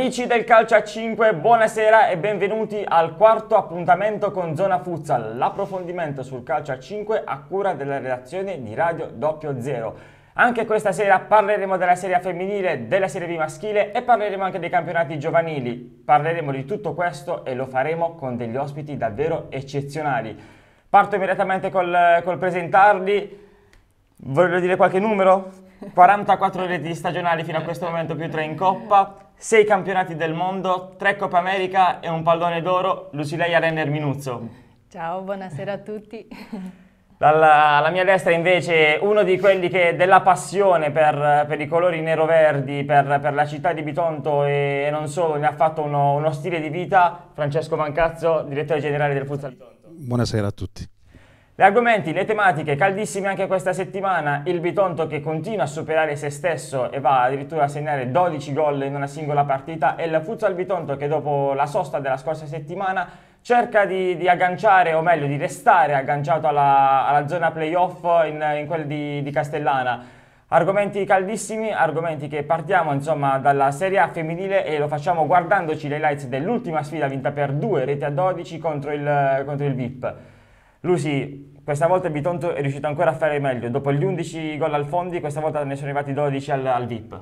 Amici del calcio a 5, buonasera e benvenuti al quarto appuntamento con Zona Futsal, l'approfondimento sul calcio a 5 a cura della redazione di Radio 00. Anche questa sera parleremo della serie femminile, della serie B maschile e parleremo anche dei campionati giovanili. Parleremo di tutto questo e lo faremo con degli ospiti davvero eccezionali. Parto immediatamente col, col presentarli. Voglio dire qualche numero? 44 reti stagionali fino a questo momento più 3 in Coppa, 6 campionati del mondo, 3 Coppa America e un pallone d'oro, Lucileia Renner Minuzzo. Ciao, buonasera a tutti. Dalla, alla mia destra invece uno di quelli che della passione per, per i colori nero-verdi, per, per, la città di Bitonto e, non solo, ne ha fatto uno, uno stile di vita, Francesco Mancazzo, direttore generale del Futsal Bitonto. Buonasera a tutti. Gli argomenti, le tematiche caldissime anche questa settimana, il Bitonto che continua a superare se stesso e va addirittura a segnare 12 gol in una singola partita e il Futsal Bitonto che dopo la sosta della scorsa settimana cerca di, di agganciare o meglio di restare agganciato alla, alla zona playoff in, in quel di, di Castellana. Argomenti caldissimi, argomenti che partiamo insomma dalla Serie A femminile e lo facciamo guardandoci le lights dell'ultima sfida vinta per due reti a 12 contro il, contro il VIP. Lucy, questa volta il Bitonto è riuscito ancora a fare meglio. Dopo gli 11 gol al Fondi, questa volta ne sono arrivati 12 al, al VIP.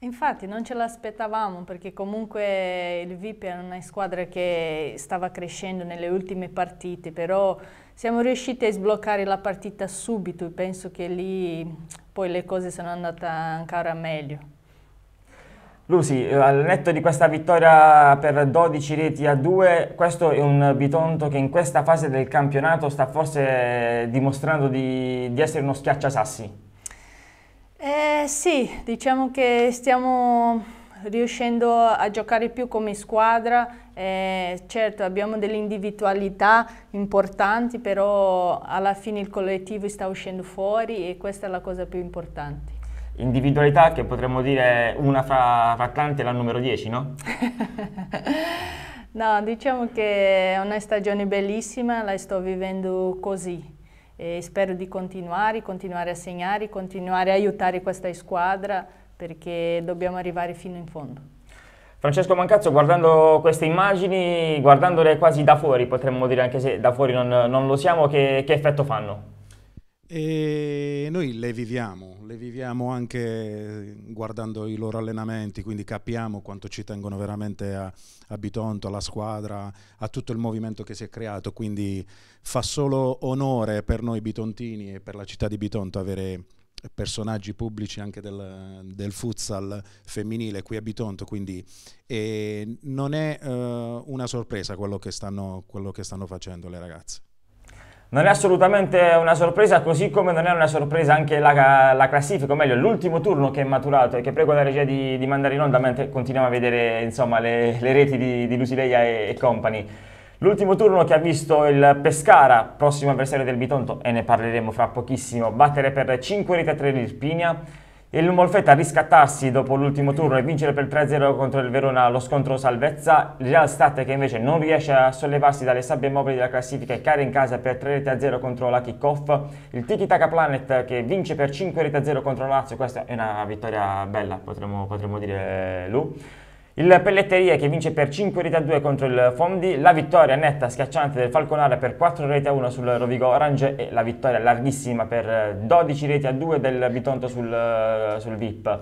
Infatti non ce l'aspettavamo perché comunque il VIP era una squadra che stava crescendo nelle ultime partite, però siamo riusciti a sbloccare la partita subito e penso che lì poi le cose sono andate ancora meglio. Lusi, eh, al netto di questa vittoria per 12 reti a 2, questo è un Bitonto che in questa fase del campionato sta forse dimostrando di, di essere uno schiacciasassi. Eh, sì, diciamo che stiamo riuscendo a giocare più come squadra. Eh, certo, abbiamo delle individualità importanti, però alla fine il collettivo sta uscendo fuori e questa è la cosa più importante individualità che potremmo dire una fra, fra tante la numero 10, no? no, diciamo che è una stagione bellissima, la sto vivendo così. E spero di continuare, continuare a segnare, continuare a aiutare questa squadra perché dobbiamo arrivare fino in fondo. Francesco Mancazzo, guardando queste immagini, guardandole quasi da fuori, potremmo dire anche se da fuori non, non lo siamo, che, che effetto fanno? E noi le viviamo, le viviamo anche guardando i loro allenamenti, quindi capiamo quanto ci tengono veramente a, a Bitonto, alla squadra, a tutto il movimento che si è creato, quindi fa solo onore per noi bitontini e per la città di Bitonto avere personaggi pubblici anche del, del, futsal femminile qui a Bitonto, quindi non è uh, una sorpresa quello che, stanno, quello che stanno facendo le ragazze. Non è mm. assolutamente una sorpresa, così come non è una sorpresa anche la, la classifica, o meglio l'ultimo turno che è maturato e che prego la regia di, di mandare in onda mentre continuiamo a vedere insomma, le, le, reti di, di Lusileia e, e compagni. L'ultimo turno che ha visto il Pescara, prossimo avversario del Bitonto, e ne parleremo fra pochissimo, battere per 5 reti a 3 l'Irpinia il Molfetta a riscattarsi dopo l'ultimo turno e vincere per 3-0 contro il Verona lo scontro salvezza. Il Real State che invece non riesce a sollevarsi dalle sabbie mobili della classifica e cade in casa per 3-0 contro la Kickoff. Il Tiki Taka Planet che vince per 5-0 contro Lazio, questa è una vittoria bella potremmo, potremmo dire Lu. Il Pelletteria che vince per 5 reti a 2 contro il Fondi, la vittoria netta schiacciante del Falconara per 4 reti a 1 sul Rovigo Orange e la vittoria larghissima per 12 eh, reti a 2 del Bitonto sul, eh, sul VIP.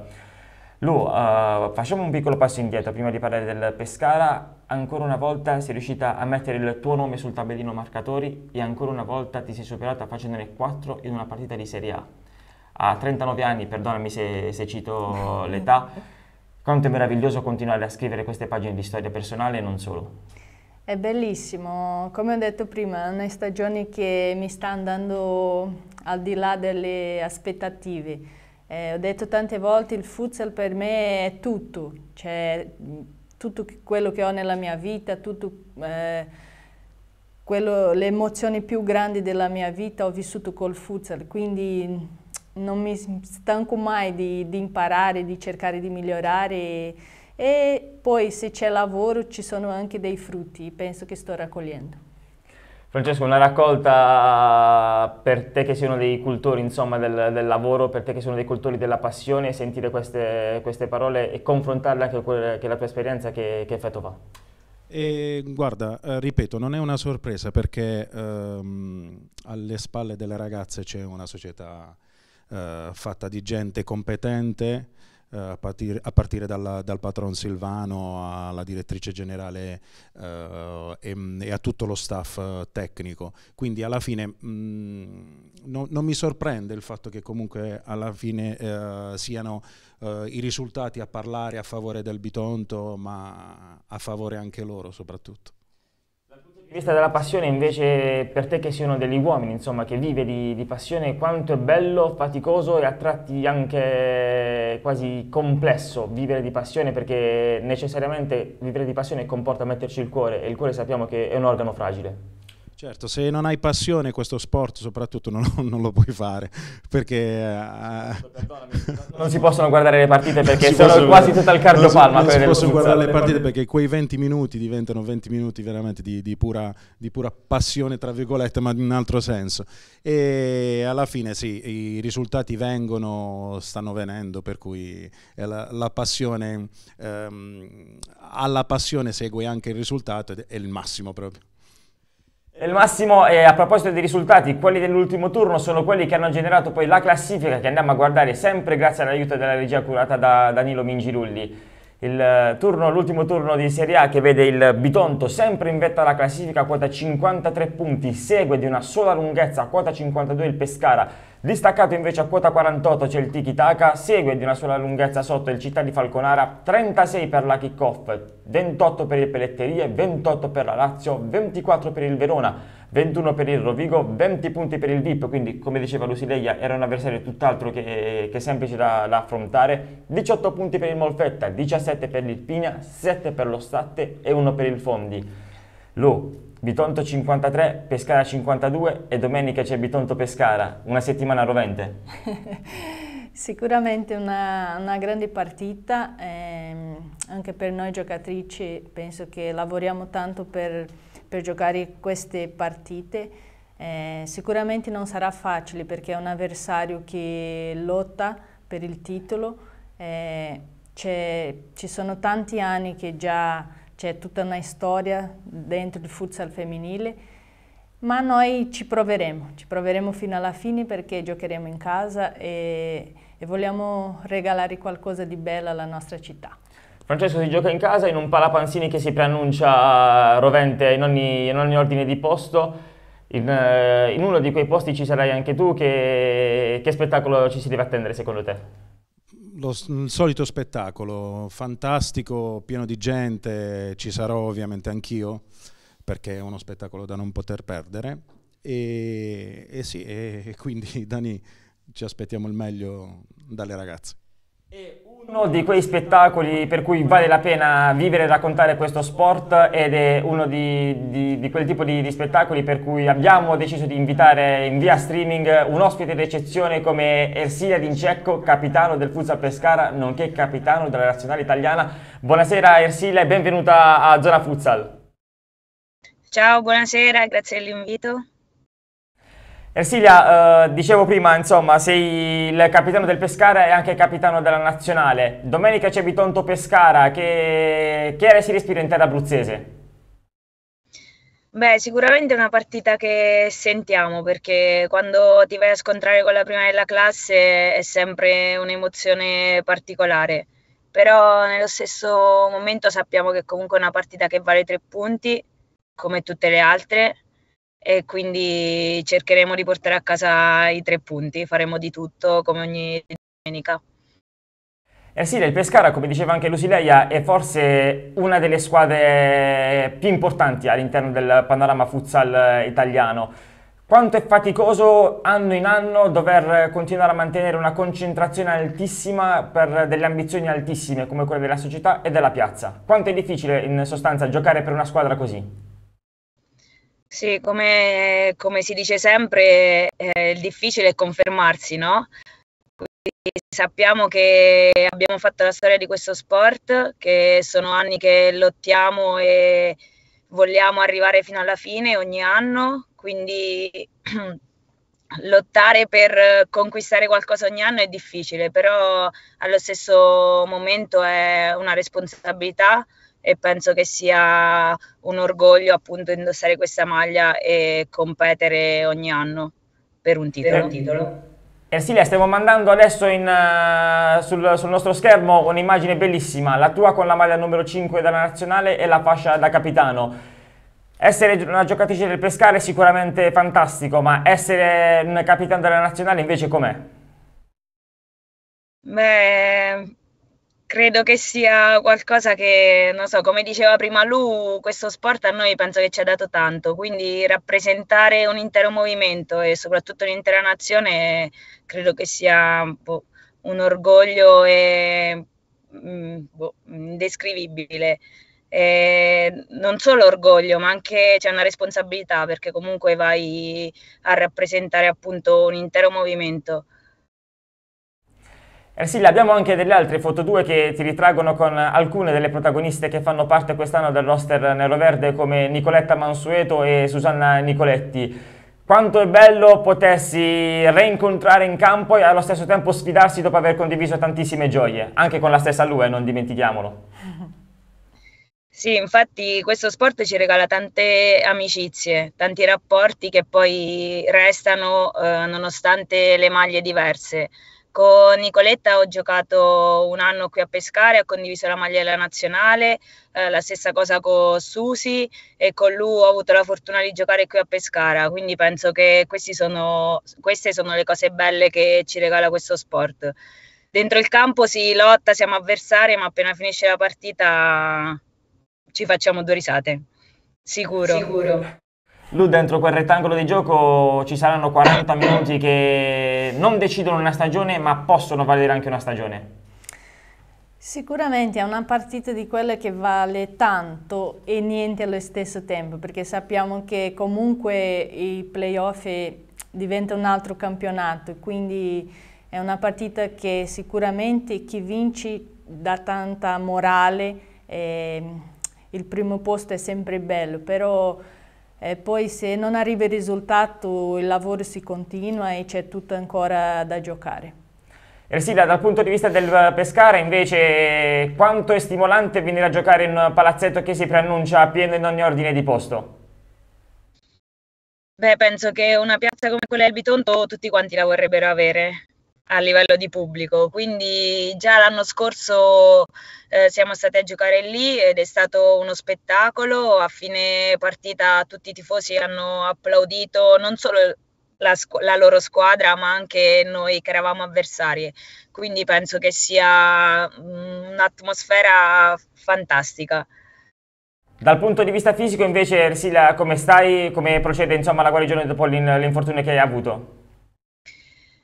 Lu, uh, facciamo un piccolo passo indietro prima di parlare del Pescara. Ancora una volta sei riuscita a mettere il tuo nome sul tabellino marcatori e ancora una volta ti sei superata facendone 4 in una partita di Serie A. A 39 anni, perdonami se, se cito l'età, quanto è meraviglioso continuare a scrivere queste pagine di storia personale e non solo. È bellissimo, come ho detto prima, è una stagione che mi sta andando al di là delle aspettative. Eh, ho detto tante volte il futsal per me è tutto, cioè tutto quello che ho nella mia vita, tutto, eh, quello, le emozioni più grandi della mia vita ho vissuto col futsal, quindi non mi stanco mai di, di imparare, di cercare di migliorare e, e poi se c'è lavoro ci sono anche dei frutti, penso che sto raccogliendo. Francesco, una raccolta per te che sei uno dei cultori insomma, del, del, lavoro, per te che sei uno dei cultori della passione, sentire queste, queste parole e confrontarle anche con la tua esperienza, che, che effetto fa? E, guarda, eh, ripeto, non è una sorpresa perché ehm, alle spalle delle ragazze c'è una società eh, fatta di gente competente, eh, a, partire, a partire dalla, dal patron Silvano alla direttrice generale eh, e, mm, e, a tutto lo staff eh, tecnico. Quindi alla fine mh, mm, no, non mi sorprende il fatto che comunque alla fine eh, siano eh, i risultati a parlare a favore del Bitonto, ma a favore anche loro soprattutto vista della passione invece per te che siano degli uomini, insomma, che vive di, di, passione, quanto è bello, faticoso e a tratti anche quasi complesso vivere di passione perché necessariamente vivere di passione comporta metterci il cuore e il cuore sappiamo che è un organo fragile. Certo, se non hai passione questo sport soprattutto non, non lo puoi fare perché... Uh... Non si possono guardare le partite perché sono possono, quasi tutto il cardio non palma. Non si possono guardare le partite perché quei 20 minuti diventano 20 minuti veramente di, di, pura, di, pura, passione, tra virgolette, ma in un altro senso. E alla fine sì, i risultati vengono, stanno venendo, per cui eh, la, la passione, ehm, alla passione segue anche il risultato ed è il massimo proprio. Il massimo, e a proposito dei risultati, quelli dell'ultimo turno sono quelli che hanno generato poi la classifica che andiamo a guardare sempre grazie all'aiuto della regia curata da Danilo Mingirulli. Eh, l'ultimo turno, turno di Serie A che vede il Bitonto sempre in vetta alla classifica, a quota 53 punti, segue di una sola lunghezza, a quota 52 il Pescara, Distaccato invece a quota 48 c'è il Tiki Taka, segue di una sola lunghezza sotto il Città di Falconara, 36 per la kickoff, 28 per il Pelletterie, 28 per la Lazio, 24 per il Verona, 21 per il Rovigo, 20 punti per il VIP, quindi come diceva Lusileia era un avversario tutt'altro che, che, semplice da, da, affrontare, 18 punti per il Molfetta, 17 per il l'Irpina, 7 per lo Statte e 1 per il Fondi. Lo Bitonto 53, Pescara 52 e domenica c'è Bitonto Pescara, una settimana rovente. Sicuramente una, una, grande partita, eh, anche per noi giocatrici penso che lavoriamo tanto per, per giocare queste partite. Eh, sicuramente non sarà facile perché è un avversario che lotta per il titolo, eh, ci sono tanti anni che già c'è tutta una storia dentro il futsal femminile, ma noi ci proveremo, ci proveremo fino alla fine perché giocheremo in casa e, e vogliamo regalare qualcosa di bello alla nostra città. Francesco si gioca in casa in un palapanzini che si preannuncia eh, rovente in ogni, in ogni ordine di posto. In, eh, in, uno di quei posti ci sarai anche tu, che, che spettacolo ci si deve attendere secondo te? lo, il solito spettacolo, fantastico, pieno di gente, ci sarò ovviamente anch'io perché è uno spettacolo da non poter perdere e, e sì, e, e quindi Dani ci aspettiamo il meglio dalle ragazze. E uno di quei spettacoli per cui vale la pena vivere e raccontare questo sport ed è uno di, di, di quel tipo di, di, spettacoli per cui abbiamo deciso di invitare in via streaming un ospite d'eccezione come Ersilia D'Incecco, capitano del Futsal Pescara, nonché capitano della nazionale italiana. Buonasera Ersilia e benvenuta a Zona Futsal. Ciao, buonasera, grazie dell'invito. Ersilia, eh, dicevo prima, insomma, sei il capitano del Pescara e anche capitano della nazionale. Domenica c'è Bitonto Pescara, che, che aria si respira in terra abruzzese? Beh, sicuramente è una partita che sentiamo perché quando ti vai a scontrare con la prima della classe è sempre un'emozione particolare, però nello stesso momento sappiamo che comunque è una partita che vale tre punti, come tutte le altre, e quindi cercheremo di portare a casa i tre punti, faremo di tutto come ogni domenica. Eh sì, il Pescara, come diceva anche Lusileia, è forse una delle squadre più importanti all'interno del panorama futsal italiano. Quanto è faticoso anno in anno dover continuare a mantenere una concentrazione altissima per delle ambizioni altissime come quelle della società e della piazza? Quanto è difficile in sostanza giocare per una squadra così? Sì, come, come si dice sempre, eh, il difficile è confermarsi, no? Quindi sappiamo che abbiamo fatto la storia di questo sport, che sono anni che lottiamo e vogliamo arrivare fino alla fine ogni anno, quindi lottare per conquistare qualcosa ogni anno è difficile, però allo stesso momento è una responsabilità e penso che sia un orgoglio appunto indossare questa maglia e competere ogni anno per un titolo. Per un titolo. Ersilia, eh, stiamo mandando adesso in, uh, sul, sul, nostro schermo un'immagine bellissima, la tua con la maglia numero 5 della nazionale e la fascia da capitano. Essere una giocatrice del pescare è sicuramente fantastico, ma essere un capitano della nazionale invece com'è? Beh, Credo che sia qualcosa che, non so, come diceva prima Lu, questo sport a noi penso che ci ha dato tanto, quindi rappresentare un intero movimento e soprattutto un'intera nazione credo che sia boh, un orgoglio e, mm, boh, indescrivibile. E non solo orgoglio, ma anche c'è cioè, una responsabilità perché comunque vai a rappresentare appunto un intero movimento eh sì, abbiamo anche delle altre foto 2 che ti ritraggono con alcune delle protagoniste che fanno parte quest'anno del roster nero-verde come Nicoletta Mansueto e Susanna Nicoletti. Quanto è bello potersi reincontrare in campo e allo stesso tempo sfidarsi dopo aver condiviso tantissime gioie, anche con la stessa Lue, non dimentichiamolo. Sì, infatti questo sport ci regala tante amicizie, tanti rapporti che poi restano eh, nonostante le maglie diverse. Con Nicoletta ho giocato un anno qui a Pescare, ho condiviso la maglia della nazionale, eh, la stessa cosa con Susi e con lui ho avuto la fortuna di giocare qui a Pescara, quindi penso che sono, queste sono le cose belle che ci regala questo sport. Dentro il campo si lotta, siamo avversari, ma appena finisce la partita ci facciamo due risate. Sicuro. Sicuro. Lu, dentro quel rettangolo di gioco ci saranno 40 minuti che non decidono una stagione, ma possono valere anche una stagione. Sicuramente è una partita di quelle che vale tanto e niente allo stesso tempo, perché sappiamo che comunque i playoff diventa un altro campionato, quindi è una partita che sicuramente chi vince dà tanta morale, e ehm, il primo posto è sempre bello, però e poi se non arriva il risultato il lavoro si continua e c'è tutto ancora da giocare. Ersila, dal punto di vista del eh, Pescara invece quanto è stimolante venire a giocare in un palazzetto che si preannuncia pieno in ogni ordine di posto? Beh, penso che una piazza come quella del Bitonto tutti quanti la vorrebbero avere a livello di pubblico. Quindi già l'anno scorso eh, siamo stati a giocare lì ed è stato uno spettacolo. A fine partita tutti i tifosi hanno applaudito non solo la, scu- la loro squadra, ma anche noi che eravamo avversarie. Quindi penso che sia mm, un'atmosfera fantastica. Dal punto di vista fisico invece, Ersila, come stai? Come procede insomma, la guarigione dopo l'in- l'infortunio che hai avuto?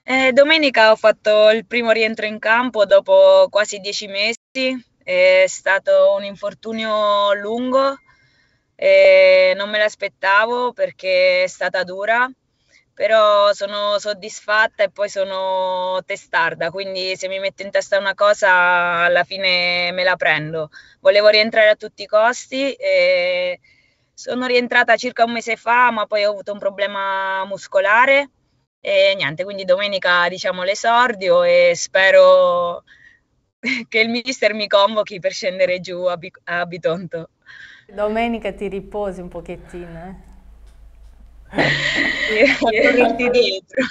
Eh, domenica ho fatto il primo rientro in campo dopo quasi dieci mesi, è stato un infortunio lungo, eh, non me l'aspettavo perché è stata dura, però sono soddisfatta e poi sono testarda, quindi se mi metto in testa una cosa alla fine me la prendo. Volevo rientrare a tutti i costi. E sono rientrata circa un mese fa, ma poi ho avuto un problema muscolare e niente, quindi domenica diciamo l'esordio e spero che il mister mi convochi per scendere giù a, Bic- a Bitonto. Domenica ti riposi un pochettino, eh? correrti dietro.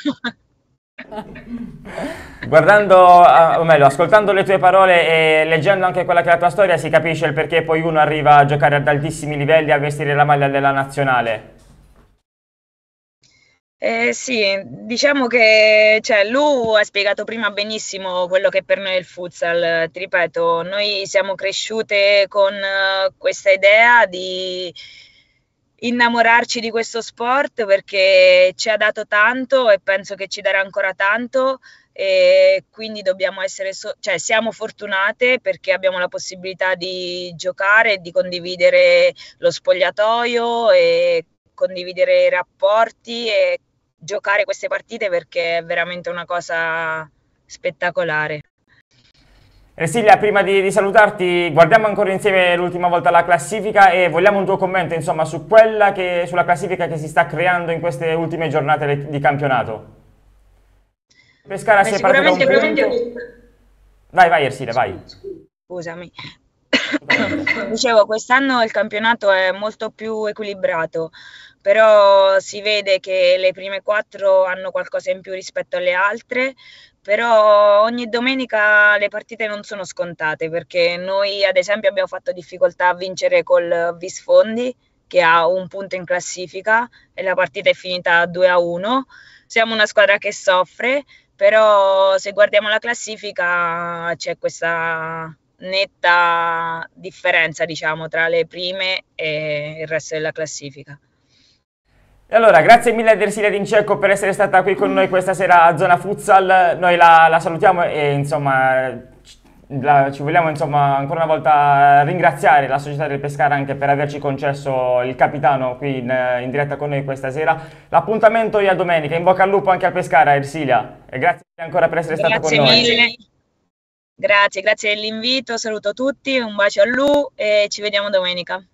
Guardando, o meglio, ascoltando le tue parole e leggendo anche quella che è la tua storia, si capisce il perché poi uno arriva a giocare ad altissimi livelli a vestire la maglia della nazionale. Eh, sì, diciamo che cioè, Lu ha spiegato prima benissimo quello che per noi è il futsal. Ti ripeto, noi siamo cresciute con uh, questa idea di innamorarci di questo sport perché ci ha dato tanto e penso che ci darà ancora tanto e quindi dobbiamo essere so- cioè siamo fortunate perché abbiamo la possibilità di giocare, di condividere lo spogliatoio e condividere i rapporti e giocare queste partite perché è veramente una cosa spettacolare. Ersilia, prima di, di, salutarti, guardiamo ancora insieme l'ultima volta la classifica e vogliamo un tuo commento insomma, su quella che, sulla classifica che si sta creando in queste ultime giornate di campionato. Pescara Beh, si è partita un punto... Vai, vai Ersilia, vai. Scusami. Dicevo, quest'anno il campionato è molto più equilibrato, però si vede che le prime quattro hanno qualcosa in più rispetto alle altre, però ogni domenica le partite non sono scontate perché noi ad esempio abbiamo fatto difficoltà a vincere col Visfondi che ha un punto in classifica e la partita è finita 2 a 1. Siamo una squadra che soffre, però se guardiamo la classifica c'è questa netta differenza, diciamo, tra le prime e il resto della classifica. E allora, grazie mille a Dersilia D'Incecco per essere stata qui con noi questa sera a Zona Futsal. Noi la, la salutiamo e insomma la, ci vogliamo insomma ancora una volta ringraziare la società del Pescara anche per averci concesso il capitano qui in, in diretta con noi questa sera. L'appuntamento è a domenica, in bocca al lupo anche al Pescara Ersilia e grazie ancora per essere grazie stata con mille. noi. Grazie, grazie dell'invito, saluto tutti, un bacio a Lu e ci vediamo domenica.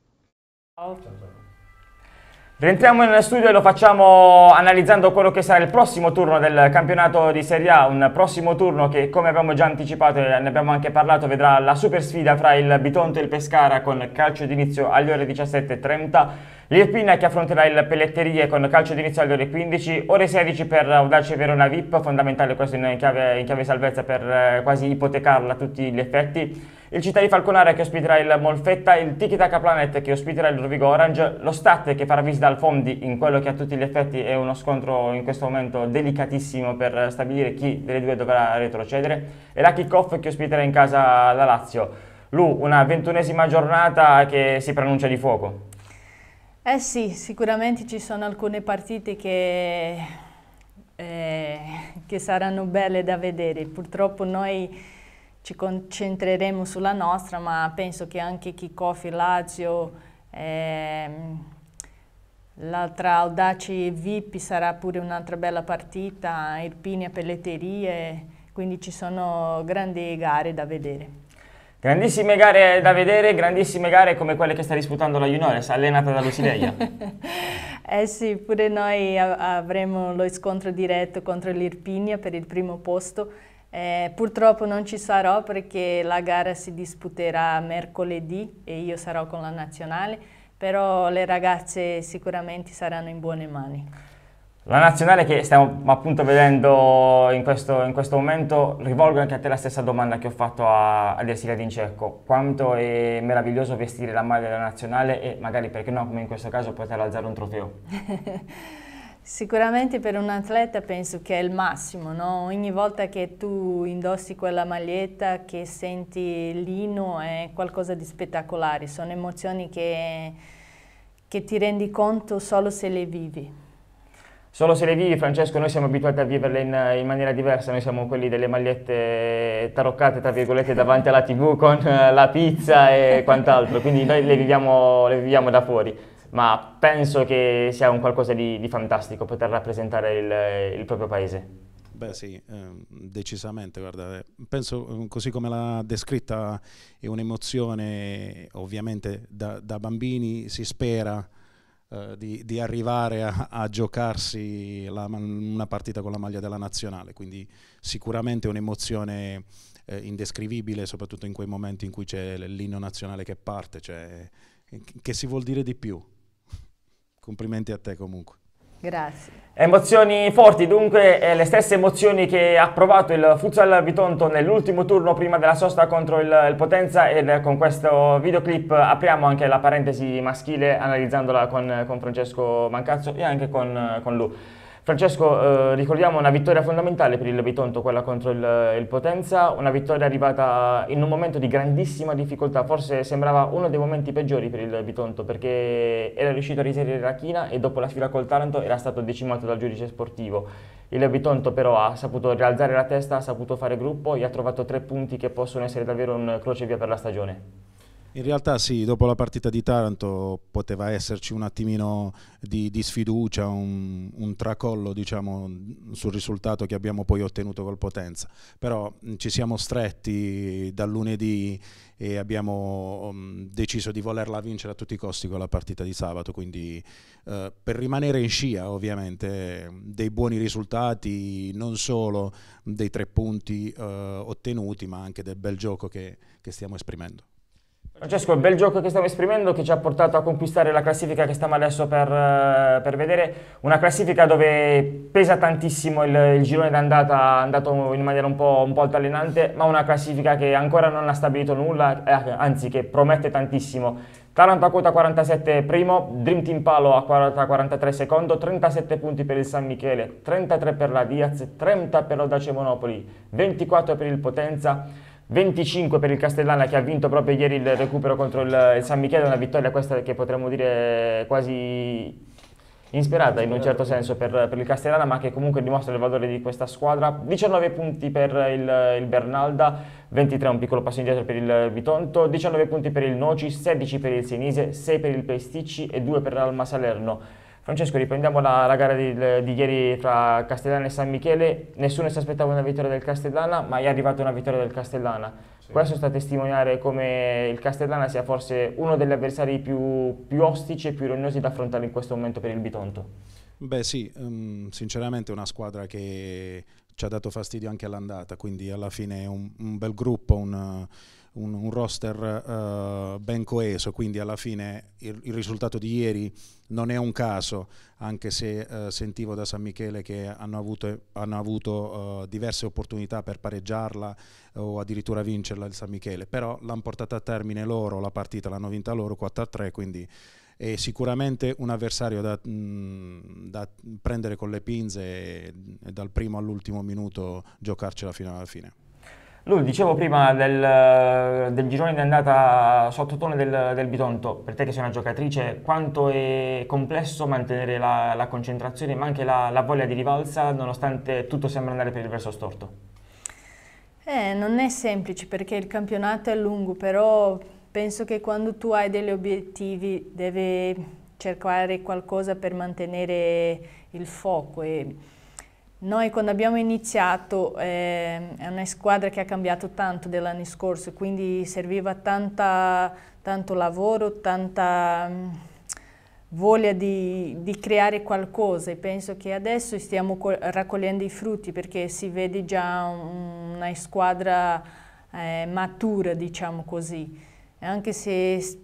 Ciao. Rientriamo in studio e lo facciamo analizzando quello che sarà il prossimo turno del campionato di Serie A, un prossimo turno che come abbiamo già anticipato e ne abbiamo anche parlato vedrà la super sfida fra il Bitonto e il Pescara con calcio d'inizio alle ore 17.30, l'Irpina che affronterà il Pelletterie con calcio d'inizio alle ore 15, ore 16 per Audace Verona VIP, fondamentale questo in chiave, in chiave salvezza per eh, quasi ipotecarla a tutti gli effetti il Città di Falconara che ospiterà il Molfetta, il Tiki Taka Planet che ospiterà il Rovigo Orange, lo Stat che farà visita al Fondi in quello che a tutti gli effetti è uno scontro in questo momento delicatissimo per stabilire chi delle due dovrà retrocedere, e la Kickoff che ospiterà in casa la Lazio. Lu, una ventunesima giornata che si pronuncia di fuoco. Eh sì, sicuramente ci sono alcune partite che, eh, che saranno belle da vedere. Purtroppo noi ci concentreremo sulla nostra, ma penso che anche chi Lazio, ehm, l'altra Audaci VIP sarà pure un'altra bella partita, Irpinia Pelletterie, quindi ci sono grandi gare da vedere. Grandissime gare da vedere, grandissime gare come quelle che sta disputando la Juniores, allenata da Lucileia. eh sì, pure noi avremo lo scontro diretto contro l'Irpinia per il primo posto eh, purtroppo non ci sarò perché la gara si disputerà mercoledì e io sarò con la nazionale, però le ragazze sicuramente saranno in buone mani. La nazionale che stiamo appunto vedendo in questo, in questo momento, rivolgo anche a te la stessa domanda che ho fatto a, a Dersilia D'Incecco. Quanto è meraviglioso vestire la maglia della nazionale e magari perché no, come in questo caso, poter alzare un trofeo? Sicuramente per un atleta penso che è il massimo, no? ogni volta che tu indossi quella maglietta, che senti l'ino è qualcosa di spettacolare, sono emozioni che, che ti rendi conto solo se le vivi. Solo se le vivi, Francesco, noi siamo abituati a viverle in, in, maniera diversa, noi siamo quelli delle magliette taroccate, tra virgolette, davanti alla tv con eh, la pizza e quant'altro, quindi noi le viviamo, le viviamo da fuori ma penso che sia un qualcosa di, di fantastico poter rappresentare il, il proprio paese. Beh sì, ehm, decisamente, guarda, eh, penso ehm, così come l'ha descritta è un'emozione, ovviamente da, da, bambini si spera eh, di, di, arrivare a, a giocarsi la, una partita con la maglia della nazionale, quindi sicuramente è un'emozione eh, indescrivibile, soprattutto in quei momenti in cui c'è l'inno nazionale che parte, cioè, che si vuol dire di più? Complimenti a te comunque. Grazie. Emozioni forti, dunque eh, le stesse emozioni che ha provato il Futsal Vitonto nell'ultimo turno prima della sosta contro il, il Potenza ed eh, con questo videoclip apriamo anche la parentesi maschile analizzandola con, con Francesco Mancazzo e anche con, con lui. Francesco, eh, ricordiamo una vittoria fondamentale per il Levitonto, quella contro il, il, Potenza, una vittoria arrivata in un momento di grandissima difficoltà, forse sembrava uno dei momenti peggiori per il Levitonto perché era riuscito a risalire la china e dopo la sfida col Taranto era stato decimato dal giudice sportivo. Il Levitonto però ha saputo rialzare la testa, ha saputo fare gruppo e ha trovato tre punti che possono essere davvero un crocevia per la stagione. In realtà sì, dopo la partita di Taranto poteva esserci un attimino di, di sfiducia, un, un tracollo diciamo, sul risultato che abbiamo poi ottenuto col Potenza, però ci siamo stretti dal lunedì e abbiamo um, deciso di volerla vincere a tutti i costi con la partita di sabato, quindi uh, per rimanere in scia ovviamente dei buoni risultati, non solo dei tre punti uh, ottenuti, ma anche del bel gioco che, che stiamo esprimendo. Francesco, il bel gioco che stiamo esprimendo che ci ha portato a conquistare la classifica che stiamo adesso per, eh, per vedere, una classifica dove pesa tantissimo il, il girone d'andata, andato in maniera un po', un po' altalenante, ma una classifica che ancora non ha stabilito nulla, eh, anzi che promette tantissimo. Taranto a quota 47 primo, Dream Team Palo a quota 43 secondo, 37 punti per il San Michele, 33 per la Diaz, 30 per l'Audace Monopoli, 24 per il Potenza. 25 per il Castellana che ha vinto proprio ieri il recupero contro il, il San Michele, una vittoria questa che potremmo dire quasi insperata in un certo senso per, per, il Castellana ma che comunque dimostra il valore di questa squadra 19 punti per il, il Bernalda 23 un piccolo passo indietro per il Bitonto 19 punti per il Noci 16 per il Senise 6 per il Pesticci e 2 per l'Alma Salerno Francesco, riprendiamo la, la gara di, di, ieri tra Castellana e San Michele. Nessuno si aspettava una vittoria del Castellana, ma è arrivata una vittoria del Castellana. Sì. Questo sta a testimoniare come il Castellana sia forse uno degli avversari più, più ostici e più rognosi da affrontare in questo momento per il Bitonto. Beh sì, um, sinceramente è una squadra che ci ha dato fastidio anche all'andata, quindi alla fine è un, un bel gruppo, un, un, un roster uh, ben coeso, quindi alla fine il, il, risultato di ieri non è un caso, anche se uh, sentivo da San Michele che hanno avuto, hanno avuto uh, diverse opportunità per pareggiarla o addirittura vincerla il San Michele, però l'hanno portata a termine loro, la partita l'hanno vinta loro 4-3, quindi è sicuramente un avversario da, mh, mm, da prendere con le pinze e, e dal primo all'ultimo minuto giocarcela fino alla fine. Lui, dicevo prima del, del girone di andata sottotone del, del Bitonto, per te che sei una giocatrice, quanto è complesso mantenere la, la concentrazione ma anche la, la, voglia di rivalsa nonostante tutto sembra andare per il verso storto? Eh, non è semplice perché il campionato è lungo, però Penso che quando tu hai degli obiettivi devi cercare qualcosa per mantenere il fuoco. E noi quando abbiamo iniziato eh, è una squadra che ha cambiato tanto dell'anno scorso, quindi serviva tanta, tanto lavoro, tanta mm, voglia di, di, creare qualcosa e penso che adesso stiamo raccogliendo i frutti perché si vede già un, una squadra eh, matura, diciamo così anche se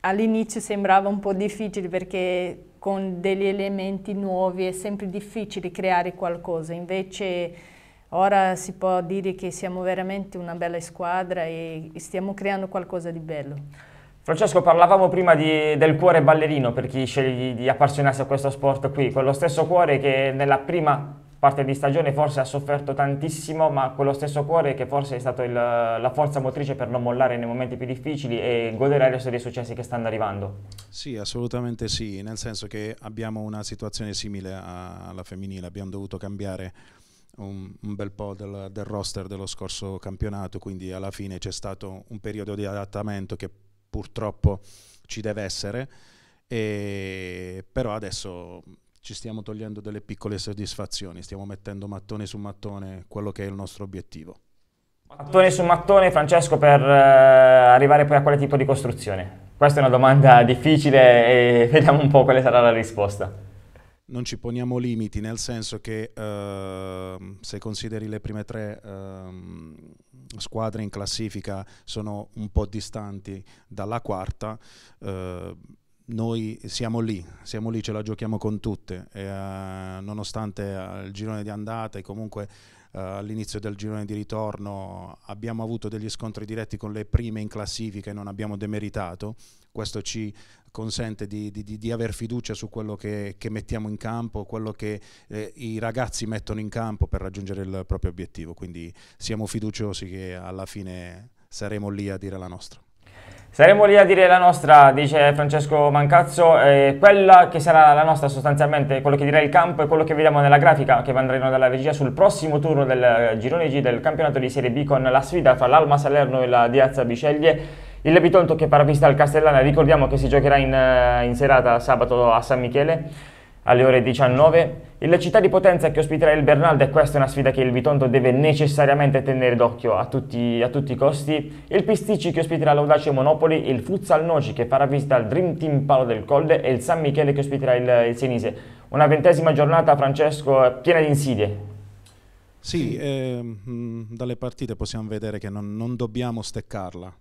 all'inizio sembrava un po' difficile perché con degli elementi nuovi è sempre difficile creare qualcosa, invece ora si può dire che siamo veramente una bella squadra e stiamo creando qualcosa di bello. Francesco, parlavamo prima di, del cuore ballerino per chi sceglie di, di appassionarsi a questo sport qui, quello stesso cuore che nella prima parte di stagione forse ha sofferto tantissimo, ma quello stesso cuore che forse è stata la forza motrice per non mollare nei momenti più difficili e godere adesso dei successi che stanno arrivando. Sì, assolutamente sì, nel senso che abbiamo una situazione simile alla femminile, abbiamo dovuto cambiare un, un bel po' del, del roster dello scorso campionato, quindi alla fine c'è stato un periodo di adattamento che purtroppo ci deve essere. E però adesso ci stiamo togliendo delle piccole soddisfazioni, stiamo mettendo mattone su mattone quello che è il nostro obiettivo. Mattone su mattone, Francesco, per eh, arrivare poi a quale tipo di costruzione? Questa è una domanda difficile e vediamo un po' quale sarà la risposta. Non ci poniamo limiti, nel senso che uh, se consideri le prime tre uh, squadre in classifica sono un po' distanti dalla quarta, uh, noi siamo lì, siamo lì, ce la giochiamo con tutte, e, uh, nonostante eh, il girone di andata e comunque uh, all'inizio del girone di ritorno abbiamo avuto degli scontri diretti con le prime in classifica e non abbiamo demeritato, questo ci consente di, di, di, di aver fiducia su quello che, che, mettiamo in campo, quello che eh, i ragazzi mettono in campo per raggiungere il proprio obiettivo, quindi siamo fiduciosi che alla fine saremo lì a dire la nostra. Saremo lì a dire la nostra, dice Francesco Mancazzo, eh, quella che sarà la nostra sostanzialmente, quello che dirà il campo e quello che vediamo nella grafica che andremo dalla regia sul prossimo turno del eh, girone G del campionato di Serie B con la sfida fra l'Alma Salerno e la Diazza Biceglie. Il Bitonto che farà vista al Castellana, ricordiamo che si giocherà in, eh, in serata sabato a San Michele alle ore 19 la città di Potenza che ospiterà il Bernalda e questa è una sfida che il Vitonto deve necessariamente tenere d'occhio a tutti, a tutti, i costi, il Pisticci che ospiterà l'Audace Monopoli, il Futsal Noci che farà visita al Dream Team Palo del Colle e il San Michele che ospiterà il, il Senise. Una ventesima giornata, Francesco, piena di insidie. Sì, eh, dalle partite possiamo vedere che non, non dobbiamo steccarla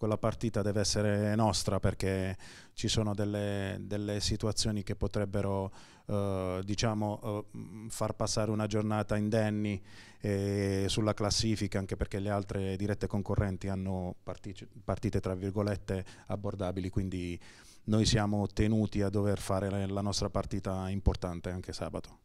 quella partita deve essere nostra perché ci sono delle, delle situazioni che potrebbero eh, diciamo, eh, far passare una giornata indenni eh, sulla classifica anche perché le altre dirette concorrenti hanno partice, partite tra virgolette abbordabili quindi noi siamo tenuti a dover fare la nostra partita importante anche sabato.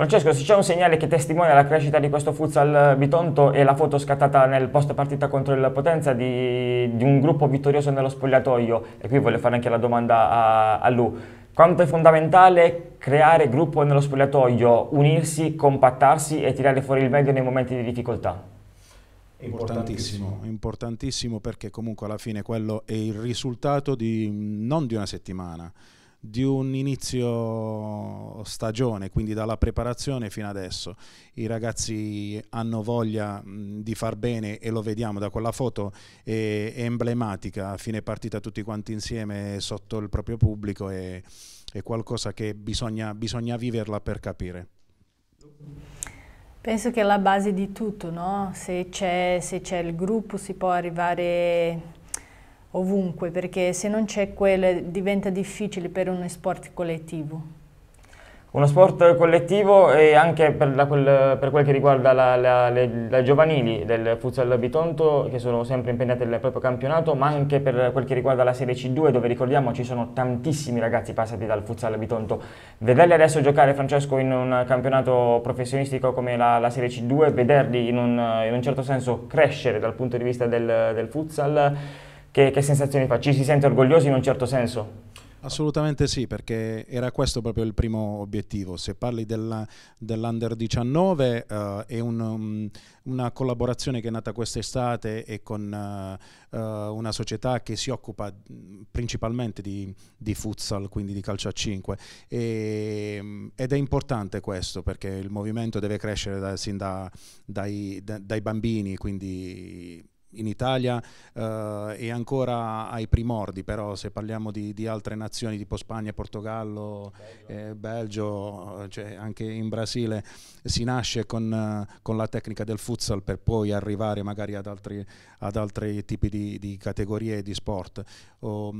Francesco, se c'è un segnale che testimonia la crescita di questo futsal Bitonto e la foto scattata nel post partita contro il Potenza di, di un gruppo vittorioso nello spogliatoio, e qui voglio fare anche la domanda a, a Lu. Quanto è fondamentale creare gruppo nello spogliatoio, unirsi, compattarsi e tirare fuori il meglio nei momenti di difficoltà? Importantissimo, importantissimo perché comunque alla fine quello è il risultato di, non di una settimana, di un inizio stagione, quindi dalla preparazione fino adesso. I ragazzi hanno voglia mh, di far bene e lo vediamo da quella foto è, è emblematica, a fine partita tutti quanti insieme sotto il proprio pubblico è, è qualcosa che bisogna, bisogna viverla per capire. Penso che è la base di tutto, no? se c'è il gruppo si può arrivare ovunque, perché se non c'è quella diventa difficile per uno sport collettivo. Uno sport collettivo e anche per, la, quel, per quel, che riguarda la, la, le, le, giovanili del Futsal Bitonto che sono sempre impegnate nel proprio campionato ma anche per quel che riguarda la Serie C2 dove ricordiamo ci sono tantissimi ragazzi passati dal Futsal Bitonto. Vederli adesso giocare Francesco in un campionato professionistico come la, Serie C2, vederli in un, in un, certo senso crescere dal punto di vista del, del Futsal che, che sensazioni fa? Ci si sente orgogliosi in un certo senso? Assolutamente sì, perché era questo proprio il primo obiettivo. Se parli della, dell'Under 19 uh, eh, è un, um, una collaborazione che è nata quest'estate e con uh, uh, una società che si occupa mm, principalmente di, di futsal, quindi di calcio a 5. E, mm, ed è importante questo perché il movimento deve crescere da, sin da, dai, da, dai bambini, quindi in Italia eh, è ancora ai primordi, però se parliamo di, di altre nazioni tipo Spagna, Portogallo, Belgio, eh, Belgio cioè anche in Brasile si nasce con, eh, con, la tecnica del futsal per poi arrivare magari ad altri, ad altri tipi di, di categorie di sport. Oh,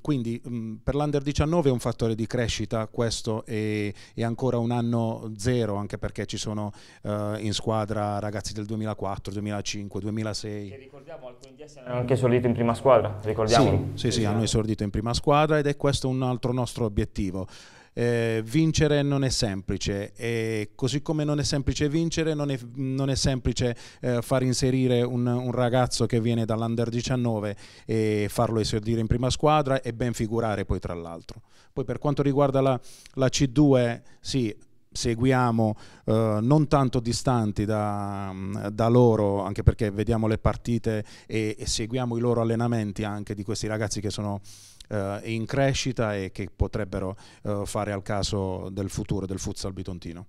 quindi mh, mm, per l'Under 19 è un fattore di crescita, questo è, è ancora un anno zero, anche perché ci sono eh, in squadra ragazzi del 2004, 2005, 2006 ricordiamo alcuni di essi hanno anche esordito in prima squadra, ricordiamo. Sì, sì, sì, esatto. hanno esordito in prima squadra ed è questo un altro nostro obiettivo. Eh, vincere non è semplice e così come non è semplice vincere non è, non è semplice eh, far inserire un, un, ragazzo che viene dall'Under 19 e farlo esordire in prima squadra e ben figurare poi tra l'altro poi per quanto riguarda la, la C2 sì seguiamo eh, non tanto distanti da, mm, da, loro, anche perché vediamo le partite e, e, seguiamo i loro allenamenti anche di questi ragazzi che sono eh, in crescita e che potrebbero eh, fare al caso del futuro del futsal bitontino.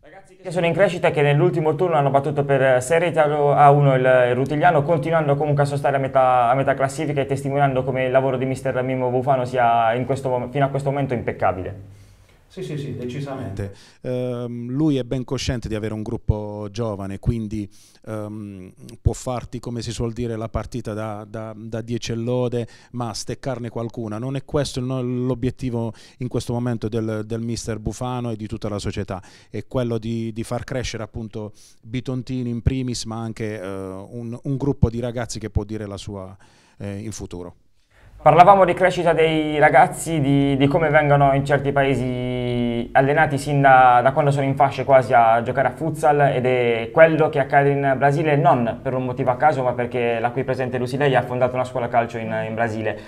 Ragazzi che sono in crescita e che nell'ultimo turno hanno battuto per serie a 1 il, Rutigliano, continuando comunque a sostare a metà, a metà classifica e testimoniando come il lavoro di mister Mimmo Bufano sia questo, fino a questo momento impeccabile. Sì, sì, sì, decisamente. Um, lui è ben cosciente di avere un gruppo giovane, quindi um, può farti, come si suol dire, la partita da, da, da dieci lode, ma steccarne qualcuna. Non è questo l'obiettivo in questo momento del, del, mister Bufano e di tutta la società, è quello di, di far crescere appunto Bitontini in primis, ma anche uh, un, un, gruppo di ragazzi che può dire la sua eh, in futuro. Parlavamo di crescita dei ragazzi, di, di come vengono in certi paesi allenati sin da, da, quando sono in fasce quasi a giocare a futsal ed è quello che accade in Brasile non per un motivo a caso ma perché la qui presente Lusilei ha fondato una scuola calcio in, in Brasile.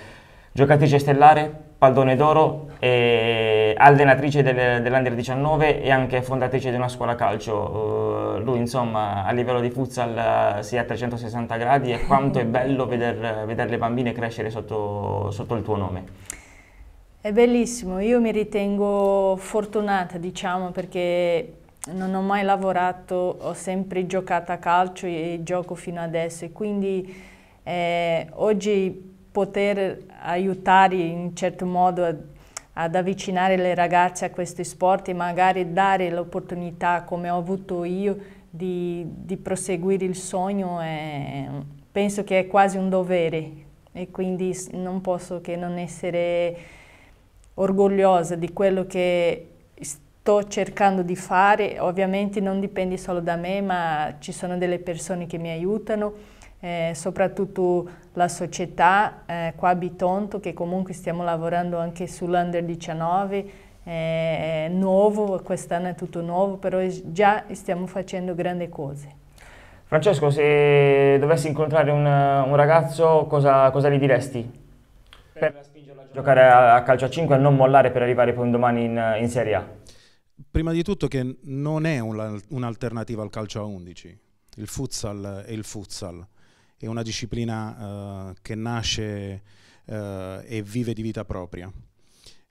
Giocatrice stellare, Pallone d'Oro, allenatrice del, dell'Under 19 e anche fondatrice di una scuola calcio. Uh, lui insomma a livello di futsal eh, si è a 360 gradi e quanto è bello vedere veder le bambine crescere sotto, sotto il tuo nome. È bellissimo, io mi ritengo fortunata diciamo perché non ho mai lavorato, ho sempre giocato a calcio e gioco fino adesso e quindi eh, oggi poter aiutare in certo modo a, ad avvicinare le ragazze a questi sport e magari dare l'opportunità, come ho avuto io, di, di proseguire il sogno, è, penso che è quasi un dovere e quindi non posso che non essere orgogliosa di quello che sto cercando di fare. Ovviamente non dipende solo da me, ma ci sono delle persone che mi aiutano eh, soprattutto la società eh, qua a Bitonto che comunque stiamo lavorando anche sull'Under 19 eh, è nuovo, quest'anno è tutto nuovo, però già stiamo facendo grandi cose. Francesco, se dovessi incontrare un, un ragazzo, cosa, cosa, gli diresti? Per, per spingerlo a giocare a, a, calcio a 5 e non mollare per arrivare poi un domani in, in Serie A? Prima di tutto che non è un'alternativa al calcio a 11, il futsal è il futsal è una disciplina eh, che nasce eh, e vive di vita propria.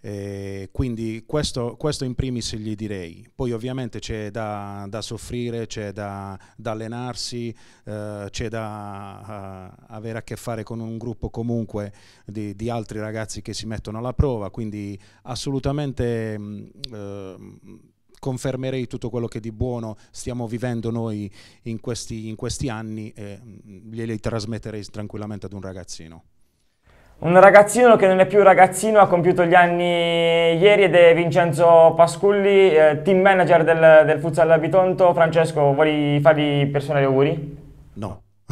Eh, quindi questo, questo, in primis gli direi. Poi ovviamente c'è da, da soffrire, c'è da, da allenarsi, eh, c'è da uh, avere a che fare con un gruppo comunque di, di, altri ragazzi che si mettono alla prova, quindi assolutamente mh, mm, confermerei tutto quello che di buono stiamo vivendo noi in questi, in questi anni e mm, glieli trasmetterei tranquillamente ad un ragazzino. Un ragazzino che non è più ragazzino, ha compiuto gli anni ieri ed è Vincenzo Pasculli, eh, team manager del, del Futsal Bitonto. Francesco, vuoi fargli personali auguri? No,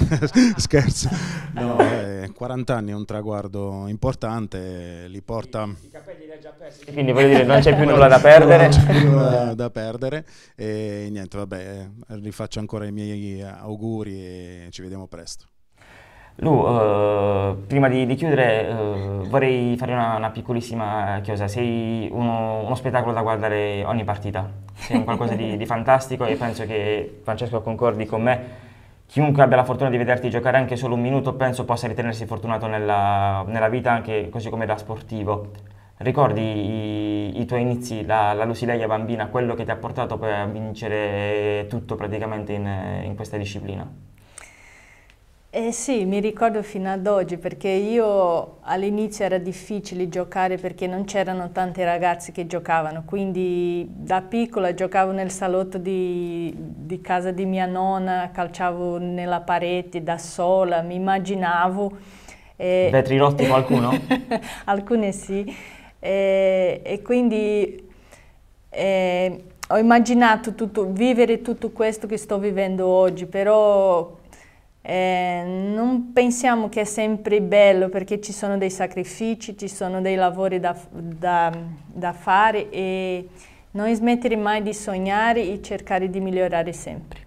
scherzo. No, 40 anni è un traguardo importante, li porta... I, i capelli li ha già persi, quindi voglio dire, non c'è più nulla da perdere. Non c'è più nulla da perdere e niente, vabbè, rifaccio ancora i miei auguri e ci vediamo presto. Lu, uh, prima di, di chiudere uh, vorrei fare una, una, piccolissima chiosa, sei uno, uno, spettacolo da guardare ogni partita, sei un qualcosa di, di fantastico e penso che Francesco concordi con me chiunque abbia la fortuna di vederti giocare anche solo un minuto penso possa ritenersi fortunato nella, nella vita anche così come da sportivo. Ricordi i, i tuoi inizi, la, la Lusileia bambina, quello che ti ha portato a vincere tutto praticamente in, in questa disciplina? Eh sì, mi ricordo fino ad oggi perché io all'inizio era difficile giocare perché non c'erano tanti ragazzi che giocavano, quindi da piccola giocavo nel salotto di, di casa di mia nonna, calciavo nella parete da sola, mi immaginavo. Eh, Vetri rotti qualcuno? alcune sì, eh, e quindi eh, ho immaginato tutto, vivere tutto questo che sto vivendo oggi, però eh, non pensiamo che è sempre bello perché ci sono dei sacrifici, ci sono dei lavori da, da, da fare e non smettere mai di sognare e cercare di migliorare sempre.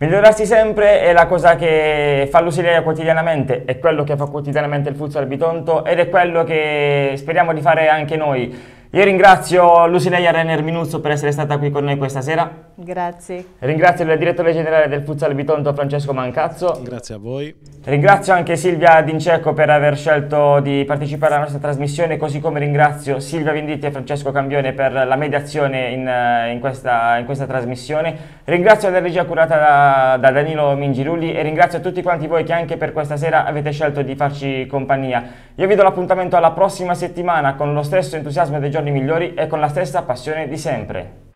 Migliorarsi sempre è la cosa che fa Lusilia quotidianamente, è quello che fa quotidianamente il Futsal Bitonto ed è quello che speriamo di fare anche noi. Io ringrazio Lusilia Renner Minuzzo per essere stata qui con noi questa sera. Grazie. Ringrazio il direttore generale del Futsal Bitonto Francesco Mancazzo. Grazie a voi. Ringrazio anche Silvia D'Incecco per aver scelto di partecipare alla nostra trasmissione, così come ringrazio Silvia Venditti e Francesco Cambione per la mediazione in, eh, in, questa, in questa, trasmissione. Ringrazio la regia curata da, da Danilo Mingirulli e ringrazio tutti quanti voi che anche per questa sera avete scelto di farci compagnia. Io vi do l'appuntamento alla prossima settimana con lo stesso entusiasmo dei giorni migliori e con la stessa passione di sempre.